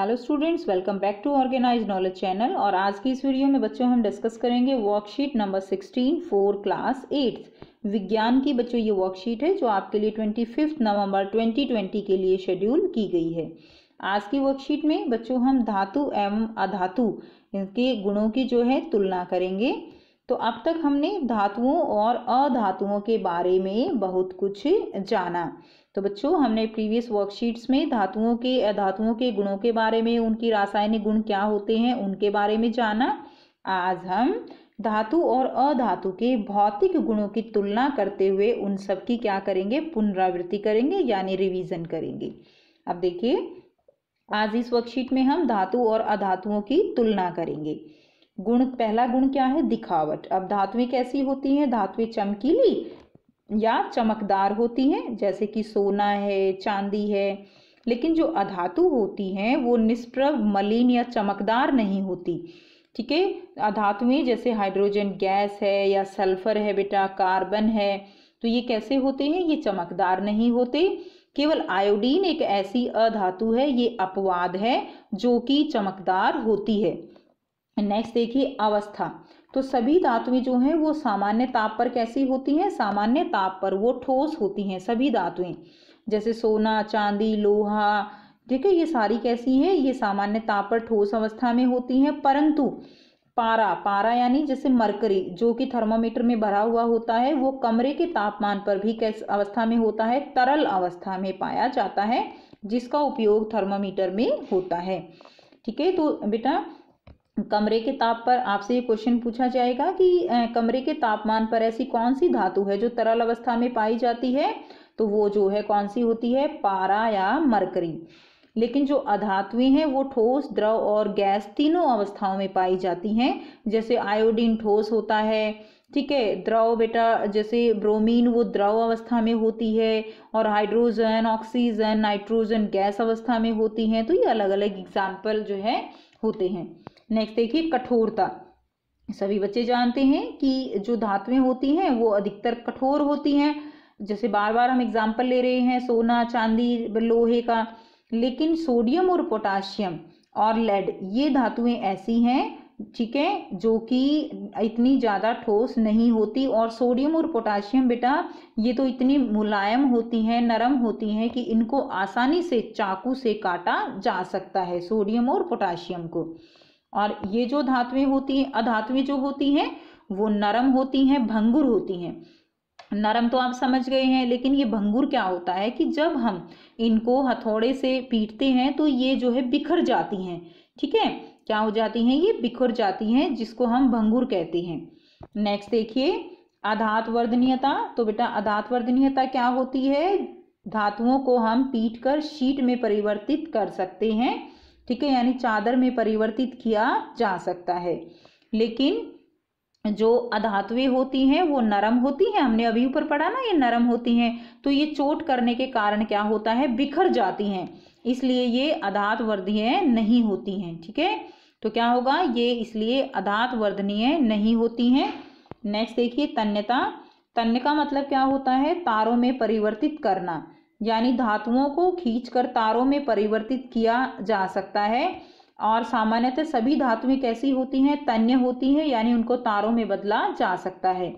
hello students welcome back to organise knowledge channel और आज की इस वीडियो में बच्चों हम डिस्कस करेंगे worksheet number sixteen four class eighth विज्ञान की बच्चों ये वर्कशीट है जो आपके लिए twenty fifth November twenty twenty के लिए शेड्यूल की गई है आज की वर्कशीट में बच्चों हम धातु एवं अधातु इनके गुणों की जो है तुलना करेंगे तो अब तक हमने धातुओं और अधातुओं के बारे में बहुत कुछ जाना तो बच्चों हमने प्रीवियस वर्कशीट्स में धातुओं के धातुओं के गुणों के बारे में उनकी रासायनिक गुण क्या होते हैं उनके बारे में जाना आज हम धातु और अधातु के भौतिक गुणों की तुलना करते हुए उन सब की क्या करेंगे पुनरावृत्ति करेंगे यानी रिवीजन करेंगे अब देखिए आज इस वर्कशीट में हम धातु और अधातुओं की तुलना करेंगे गुण पहला गुण क्या है दिखावट अब धातुएं कैसी होती हैं धातुएं चमकीली या चमकदार होती हैं जैसे कि सोना है चांदी है लेकिन जो अधातु होती हैं वो निष्प्रभ मलिन या चमकदार नहीं होती ठीक है अधातुएं जैसे हाइड्रोजन गैस है या सल्फर है बेटा कार्बन है तो ये कैसे होते हैं ये चमकदार नहीं होते केवल आयोडीन एक ऐसी अधातु है ये अपवाद है जो कि चमकदार होती है नेक्स्ट देखिए अवस्था तो सभी धातुएं जो हैं वो सामान्य ताप पर कैसी होती हैं सामान्य ताप पर वो ठोस होती हैं सभी धातुएं जैसे सोना चांदी लोहा ठीक है ये सारी कैसी हैं ये सामान्य ताप पर ठोस अवस्था में होती हैं परंतु पारा पारा यानी जैसे मरकरी जो कि थर्मोमीटर में भरा हुआ होता है वो कमरे के तापमान पर भी कैस अवस्था में होता है तरल अवस्था में पाया जाता है जिसका उपयोग थर्मोमीटर में होता है ठीक है तो बेटा कमरे के ताप पर आपसे ये क्वेश्चन पूछा जाएगा कि कमरे के तापमान पर ऐसी कौन सी धातु है जो तरल अवस्था में पाई जाती है तो वो जो है कौन सी होती है पारा या मरकरी लेकिन जो अधातुएं हैं वो ठोस द्रव और गैस तीनों अवस्थाओं में पाई जाती हैं जैसे आयोडीन ठोस होता है ठीक है द्रव बेटा जैसे ब्रोमीन वो द्रव अवस्था में होती है और हाइड्रोजन ऑक्सीजन नाइट्रोजन गैस अवस्था में होती हैं तो ये अलग अलग एग्जाम्पल जो है होते हैं नेक्स्ट देखिए कठोरता सभी बच्चे जानते हैं कि जो धातुएं होती हैं वो अधिकतर कठोर होती हैं जैसे बार बार हम एग्जाम्पल ले रहे हैं सोना चांदी लोहे का लेकिन सोडियम और पोटाशियम और लेड ये धातुएं ऐसी हैं ठीक है जो कि इतनी ज़्यादा ठोस नहीं होती और सोडियम और पोटाशियम बेटा ये तो इतनी मुलायम होती हैं नरम होती हैं कि इनको आसानी से चाकू से काटा जा सकता है सोडियम और पोटाशियम को और ये जो धातुएं होती हैं अधातुएं जो होती हैं वो नरम होती हैं भंगुर होती हैं नरम तो आप समझ गए हैं लेकिन ये भंगुर क्या होता है कि जब हम इनको हथौड़े से पीटते हैं तो ये जो है बिखर जाती हैं ठीक है क्या हो जाती हैं ये बिखर जाती हैं जिसको हम भंगुर कहते हैं नेक्स्ट देखिए अधात वर्धनीयता तो बेटा अधात वर्धनीयता क्या होती है धातुओं को हम पीट कर शीट में परिवर्तित कर सकते हैं ठीक है यानी चादर में परिवर्तित किया जा सकता है लेकिन जो अधातुएं होती हैं वो नरम होती हैं हमने अभी ऊपर पढ़ा ना ये नरम होती हैं तो ये चोट करने के कारण क्या होता है बिखर जाती हैं इसलिए ये अधात वर्धीय नहीं होती हैं ठीक है तो क्या होगा ये इसलिए अधात वर्धनीय नहीं होती हैं नेक्स्ट देखिए तन्यता तन्य का मतलब क्या होता है तारों में परिवर्तित करना यानी धातुओं को खींचकर तारों में परिवर्तित किया जा सकता है और सामान्यतः सभी धातुएं कैसी होती हैं तन्य होती हैं यानी उनको तारों में बदला जा सकता है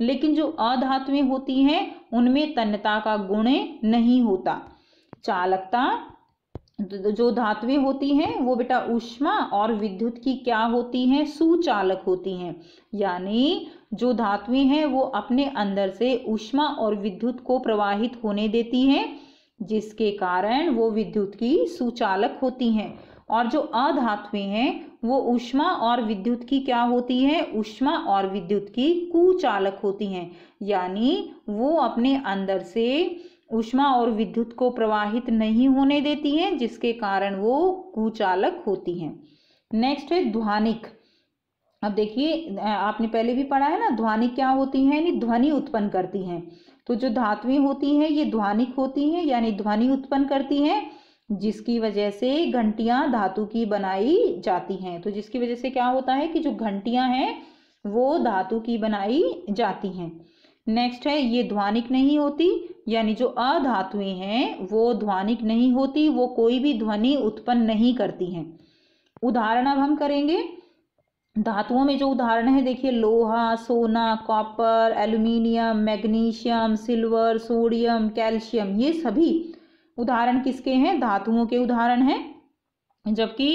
लेकिन जो अधातुएं होती हैं उनमें तन्यता का गुण नहीं होता चालकता जो धातुएं होती हैं वो बेटा उष्मा और विद्युत की क्या होती हैं सुचालक होती हैं यानी जो धातुएं हैं वो अपने अंदर से उष्मा और विद्युत को प्रवाहित होने देती हैं जिसके कारण वो विद्युत की सुचालक होती हैं और जो अधातुएं हैं वो उष्मा और विद्युत की क्या होती है उष्मा और विद्युत की कुचालक होती हैं यानी वो अपने अंदर से उष्मा और विद्युत को प्रवाहित नहीं होने देती हैं जिसके कारण वो कुचालक होती हैं नेक्स्ट है ध्वानिक अब देखिए आपने पहले भी पढ़ा है ना ध्वनि क्या होती है यानी ध्वनि उत्पन्न करती हैं तो जो धातुएं होती हैं ये ध्वनिक होती हैं यानी ध्वनि उत्पन्न करती हैं जिसकी वजह से घंटियां धातु की बनाई जाती हैं तो जिसकी वजह से क्या होता है कि जो घंटियां हैं वो धातु की बनाई जाती हैं नेक्स्ट है ये ध्वनिक नहीं होती यानी जो अधातुएं हैं वो ध्वनिक नहीं होती वो कोई भी ध्वनि उत्पन्न नहीं करती हैं उदाहरण अब हम करेंगे धातुओं में जो उदाहरण है देखिए लोहा सोना copper aluminium magnesium silver sodium calcium ये सभी उदाहरण किसके हैं धातुओं के उदाहरण हैं जबकि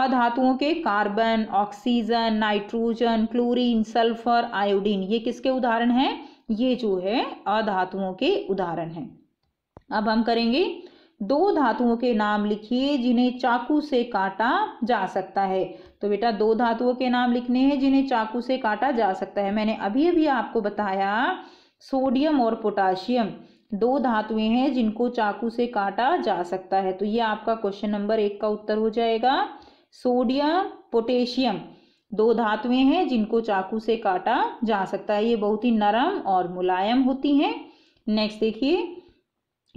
अधातुओं के carbon oxygen nitrogen chlorine sulphur iodine ये किसके उदाहरण हैं ये जो है अधातुओं के उदाहरण हैं अब हम करेंगे दो धातुओं के नाम लिखिए जिन्हें चाकू से काटा जा सकता है तो बेटा दो धातुओं के नाम लिखने हैं जिन्हें चाकू से काटा जा सकता है मैंने अभी अभी आपको बताया सोडियम और पोटाशियम दो धातुएं हैं जिनको चाकू से काटा जा सकता है तो ये आपका क्वेश्चन नंबर एक का उत्तर हो जाएगा सोडियम पोटेशियम दो धातुएं हैं जिनको चाकू से काटा जा सकता है ये बहुत ही नरम और मुलायम होती हैं नेक्स्ट देखिए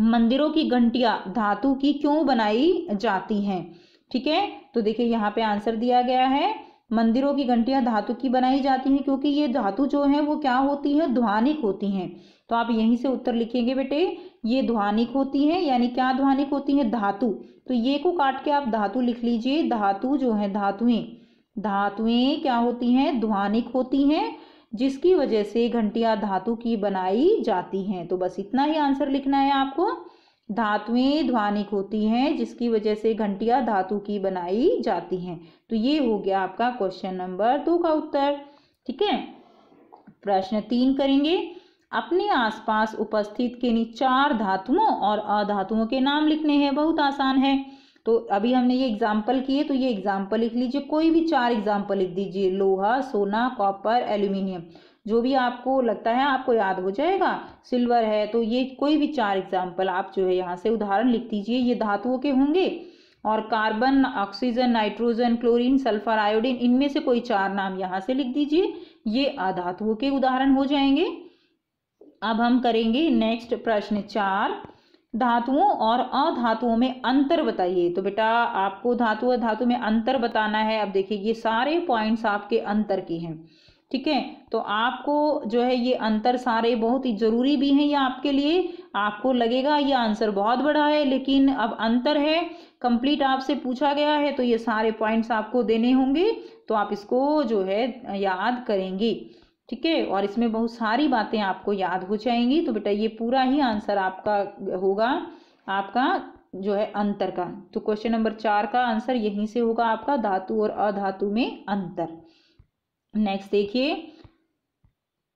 मंदिरों की घंटिया धातु की क्यों बनाई जाती हैं ठीक है तो देखिए यहाँ पे आंसर दिया गया है मंदिरों की घंटिया धातु की बनाई जाती हैं क्योंकि ये धातु जो है वो क्या होती है ध्वानिक होती हैं तो आप यहीं से उत्तर लिखेंगे बेटे ये ध्वानिक होती है यानी क्या ध्वानिक होती है धातु तो ये को काट के आप धातु लिख लीजिए धातु जो है धातुएं धातुएं क्या होती हैं ध्वानिक होती हैं जिसकी वजह से घंटियां धातु की बनाई जाती हैं तो बस इतना ही आंसर लिखना है आपको धातुएं ध्वनिक होती हैं जिसकी वजह से घंटियां धातु की बनाई जाती हैं तो ये हो गया आपका क्वेश्चन नंबर दो का उत्तर ठीक है प्रश्न तीन करेंगे अपने आसपास उपस्थित किन्हीं चार धातुओं और अधातुओं के नाम लिखने हैं बहुत आसान है तो अभी हमने ये एग्जाम्पल किए तो ये एग्जाम्पल लिख लीजिए कोई भी चार एग्जाम्पल लिख दीजिए लोहा सोना कॉपर एल्यूमिनियम जो भी आपको लगता है आपको याद हो जाएगा सिल्वर है तो ये कोई भी चार एग्जाम्पल आप जो है यहाँ से उदाहरण लिख दीजिए ये धातुओं के होंगे और carbon oxygen nitrogen chlorine sulphur iodine इनमें से कोई चार नाम यहाँ से लिख दीजिए ये अधातुओं के उदाहरण हो जाएंगे अब हम करेंगे नेक्स्ट प्रश्न चार धातुओं और अधातुओं में अंतर बताइए तो बेटा आपको धातु और धातु में अंतर बताना है अब देखिए ये सारे पॉइंट्स आपके अंतर के हैं ठीक है तो आपको जो है ये अंतर सारे बहुत ही ज़रूरी भी हैं ये आपके लिए आपको लगेगा ये आंसर बहुत बड़ा है लेकिन अब अंतर है कंप्लीट आपसे पूछा गया है तो ये सारे पॉइंट्स आपको देने होंगे तो आप इसको जो है याद करेंगी ठीक है और इसमें बहुत सारी बातें आपको याद हो जाएंगी तो बेटा ये पूरा ही आंसर आपका होगा आपका जो है अंतर का तो क्वेश्चन नंबर चार का आंसर यहीं से होगा आपका धातु और अधातु में अंतर नेक्स्ट देखिए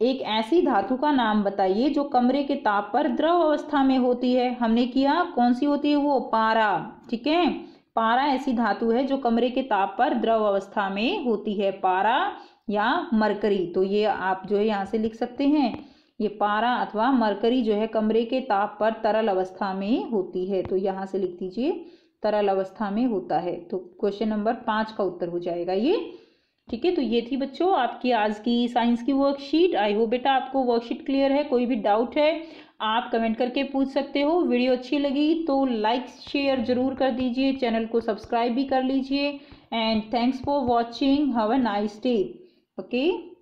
एक ऐसी धातु का नाम बताइए जो कमरे के ताप पर द्रव अवस्था में होती है हमने किया कौन सी होती है वो पारा ठीक है पारा ऐसी धातु है जो कमरे के ताप पर द्रव अवस्था में होती है पारा या मरकरी तो ये आप जो है यहाँ से लिख सकते हैं ये पारा अथवा मरकरी जो है कमरे के ताप पर तरल अवस्था में होती है तो यहाँ से लिख दीजिए तरल अवस्था में होता है तो क्वेश्चन नंबर पाँच का उत्तर हो जाएगा ये ठीक है तो ये थी बच्चों आपकी आज की साइंस की वर्कशीट आई होप बेटा आपको वर्कशीट क्लियर है कोई भी डाउट है आप कमेंट करके पूछ सकते हो वीडियो अच्छी लगी तो लाइक शेयर जरूर कर दीजिए चैनल को सब्सक्राइब भी कर लीजिए and thanks for watching have a nice day okay